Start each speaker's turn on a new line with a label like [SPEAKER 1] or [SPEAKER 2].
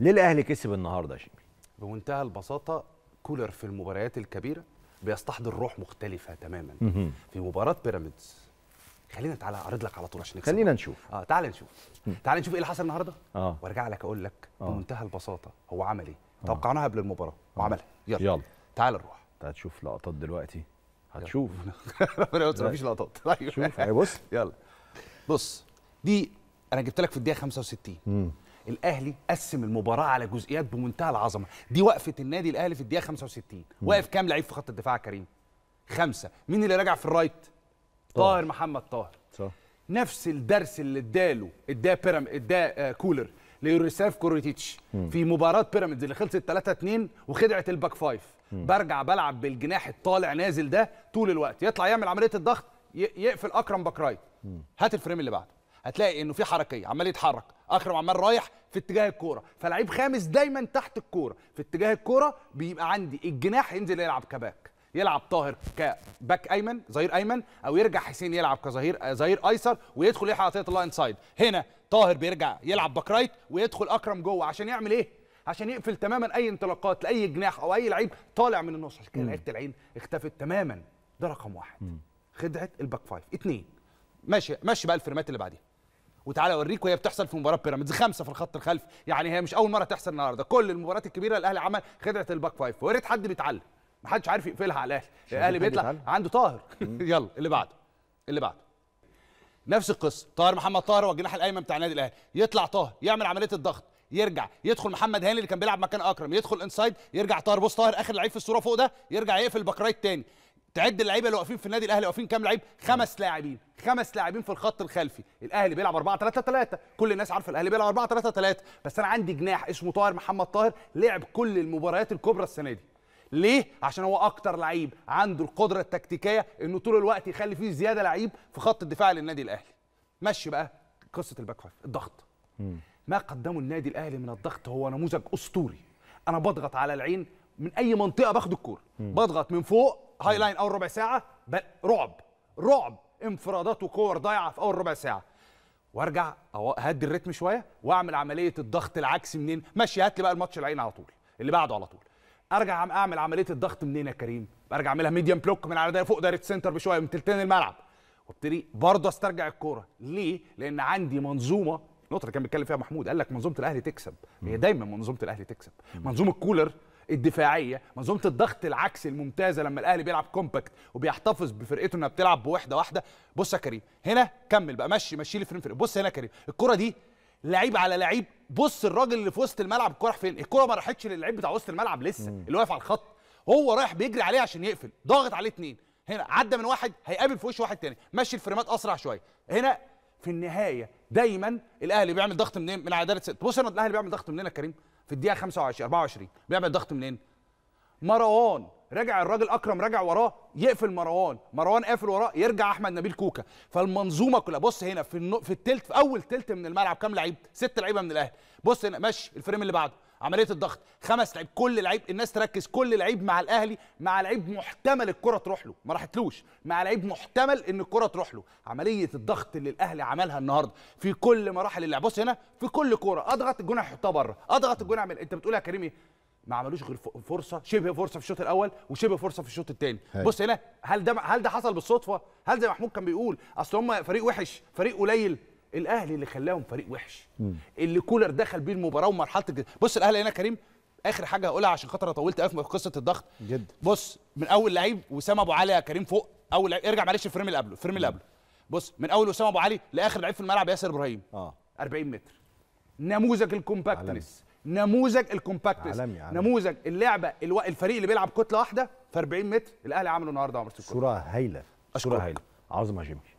[SPEAKER 1] ليه الاهلي كسب النهارده يا شيمي؟ بمنتهى البساطه كولر في المباريات الكبيره بيستحضر روح مختلفه تماما في مباراه بيراميدز خلينا تعالى اعرض لك على طول عشان نكسب خلينا نشوف اه تعالى نشوف تعالى نشوف ايه اللي حصل النهارده آه. وارجع لك اقول لك آه. بمنتهى البساطه هو عمل ايه آه. توقعناها قبل المباراه آه. وعملها يلا يلا تعالى نروح تعالى تشوف لقطات دلوقتي هتشوف ربنا يستر مفيش لقطات أيوه. شوف أيوه، بص يلا بص دي انا جبت لك في الدقيقه 65 الاهلي قسم المباراه على جزئيات بمنتهى العظمه دي وقفه النادي الاهلي في الدقيقه 65 واقف كام لعيب في خط الدفاع يا كريم خمسه مين اللي راجع في الرايت طاهر محمد طاهر صح نفس الدرس اللي اداله اداه بيرام اداه آه، كولر ليوريساف كوريتيتش في مباراه بيراميدز اللي خلصت 3 2 وخدعت الباك فايف مم. برجع بلعب بالجناح الطالع نازل ده طول الوقت يطلع يعمل عمليه الضغط يقفل اكرم باك رايت هات الفريم اللي بعده هتلاقي انه في حركيه عمال يتحرك اكرم عمال رايح في اتجاه الكوره فلعيب خامس دايما تحت الكوره في اتجاه الكوره بيبقى عندي الجناح ينزل يلعب كباك يلعب طاهر كباك ايمن ظهير ايمن او يرجع حسين يلعب كظهير آه، ظهير ايسر ويدخل يحيى عطيه الله انسايد هنا طاهر بيرجع يلعب باك رايت ويدخل اكرم جوه عشان يعمل ايه عشان يقفل تماما اي انطلاقات لاي جناح او اي لعيب طالع من النص عشان كده لعيبه العين اختفت تماما ده رقم واحد خدعه الباك فايف اثنين ماشي ماشي بقى الفرمات اللي بعديها وتعالى اوريك وهي بتحصل في مباراه بيراميدز خمسه في الخط الخلفي يعني هي مش اول مره تحصل النهارده كل المباريات الكبيره الاهلي عمل خدعه الباك فايف وريت حد بيتعلم محدش عارف يقفلها على الاهلي الاهلي بيطلع عنده طاهر يلا اللي بعده اللي بعده نفس القصه طاهر محمد طاهر هو الجناح الايمن بتاع النادي الاهلي يطلع طاهر يعمل عمليه الضغط يرجع يدخل محمد هاني اللي كان بيلعب مكان اكرم يدخل انسايد يرجع طاهر بص طاهر اخر لعيب في الصوره فوق ده يرجع يقفل باك رايت تاني تعد اللعيبه اللي واقفين في النادي الاهلي واقفين كام لعيب خمس لاعبين خمس لاعبين في الخط الخلفي الاهلي بيلعب 4 3 3 كل الناس عارفه الاهلي بيلعب 4 3 3 بس انا عندي جناح اسمه طاهر محمد طاهر لعب كل المباريات الكبرى السنه دي ليه؟ عشان هو اكتر لعيب عنده القدره التكتيكيه انه طول الوقت يخلي فيه زياده لعيب في خط الدفاع للنادي الاهلي مشي بقى قصه الباك فايف الضغط ما قدمه النادي الاهلي من الضغط هو نموذج اسطوري انا بضغط على العين من اي منطقه باخد الكوره بضغط من فوق هاي لاين اول ربع ساعه بل رعب رعب انفرادات وكور ضايعه في اول ربع ساعه وارجع اهدي الريتم شويه واعمل عمليه الضغط العكسي منين ماشي هات لي بقى الماتش العين على طول اللي بعده على طول ارجع اعمل عمليه الضغط منين يا كريم ارجع اعملها ميديم بلوك من على فوق دايره سنتر بشويه من تلتين الملعب وابتدي برضه استرجع الكوره ليه لان عندي منظومه النقطه اللي كان بيتكلم فيها محمود قال لك منظومه الاهلي تكسب هي دايما منظومه الاهلي تكسب منظومه كولر الدفاعيه منظومه الضغط العكسي الممتازه لما الاهلي بيلعب كومباكت وبيحتفظ بفرقته انها بتلعب بوحده واحده بص يا كريم هنا كمل بقى مشي مشي لي فريم فريم بص هنا يا كريم الكره دي لعيب على لعيب بص الراجل اللي في وسط الملعب الكره راح فين الكره ما راحتش للعيب بتاع وسط الملعب لسه اللي واقف على الخط هو رايح بيجري عليه عشان يقفل ضاغط عليه اتنين هنا عدى من واحد هيقابل في وش واحد تاني مشي الفريمات اسرع شويه هنا في النهايه دايما الاهلي بيعمل ضغط منين من عداله ست بص انا الاهلي بيعمل ضغط منين يا كريم في الدقيقه 25 24 بيعمل ضغط منين؟ مروان رجع الراجل اكرم رجع وراه يقفل مروان مروان قافل وراه يرجع احمد نبيل كوكا فالمنظومه كلها بص هنا في النو... في التلت في اول تلت من الملعب كام لعيب ست لعيبه من الاهلي بص هنا ماشي الفريم اللي بعده عمليه الضغط خمس لعيب كل لعيب الناس تركز كل لعيب مع الاهلي مع لعيب محتمل الكره تروح له ما راحتلوش مع لعيب محتمل ان الكره تروح له عمليه الضغط اللي الاهلي عملها النهارده في كل مراحل اللعب بص هنا في كل كوره اضغط الجون هيحطها بره اضغط الجون اعمل انت بتقول يا كريم ايه ما عملوش غير فرصه شبه فرصه في الشوط الاول وشبه فرصه في الشوط الثاني بص هنا هل ده هل ده حصل بالصدفه هل زي محمود كان بيقول اصل هم فريق وحش فريق قليل الاهلي اللي خلاهم فريق وحش مم. اللي كولر دخل بيه المباراه ومرحله الجد. بص الاهلي هنا كريم اخر حاجه هقولها عشان خاطر انا طولت قوي في قصه الضغط جدا بص من اول لعيب وسام ابو علي يا كريم فوق اول لعيب ارجع معلش الفريم اللي قبله الفريم اللي قبله بص من اول وسام ابو علي لاخر لعيب في الملعب ياسر ابراهيم اه 40 متر نموذج الكومباكتنس نموذج الكومباكتنس عالمي عالمي. نموذج اللعبه الو... الفريق اللي بيلعب كتله واحده في 40 متر الاهلي عمله النهارده عمرو عمرو صوره هايله صوره هايله عظمه جيمي